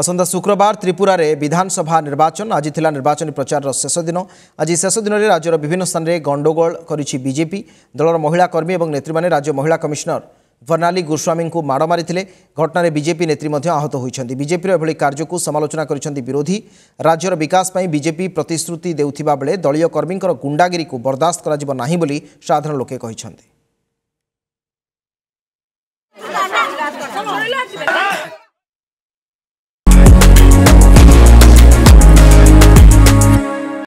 ଆସନ୍ତା ଶୁକ୍ରବାର ତ୍ରିପୁରାରେ ବିଧାନସଭା ନିର୍ବାଚନ ଆଜି ଥିଲା ନିର୍ବାଚନୀ ପ୍ରଚାରର ଶେଷ ଦିନ ଆଜି ଶେଷ ଦିନରେ ରାଜ୍ୟର ବିଭିନ୍ନ ସ୍ଥାନରେ ଗଣ୍ଡଗୋଳ କରିଛି ବିଜେପି ଦଳର ମହିଳା କର୍ମୀ ଏବଂ ନେତ୍ରୀମାନେ ରାଜ୍ୟ ମହିଳା କମିଶନର ଭର୍ଣ୍ଣାଲି ଗୋସ୍ୱାମୀଙ୍କୁ ମାଡ଼ ମାରିଥିଲେ ଘଟଣାରେ ବିଜେପି ନେତ୍ରୀ ମଧ୍ୟ ଆହତ ହୋଇଛନ୍ତି ବିଜେପିର ଏଭଳି କାର୍ଯ୍ୟକୁ ସମାଲୋଚନା କରିଛନ୍ତି ବିରୋଧୀ ରାଜ୍ୟର ବିକାଶ ପାଇଁ ବିଜେପି ପ୍ରତିଶ୍ରୁତି ଦେଉଥିବା ବେଳେ ଦଳୀୟ କର୍ମୀଙ୍କର ଗୁଣ୍ଡାଗିରିକୁ ବରଦାସ୍ତ କରାଯିବ ନାହିଁ ବୋଲି ସାଧାରଣ ଲୋକେ କହିଛନ୍ତି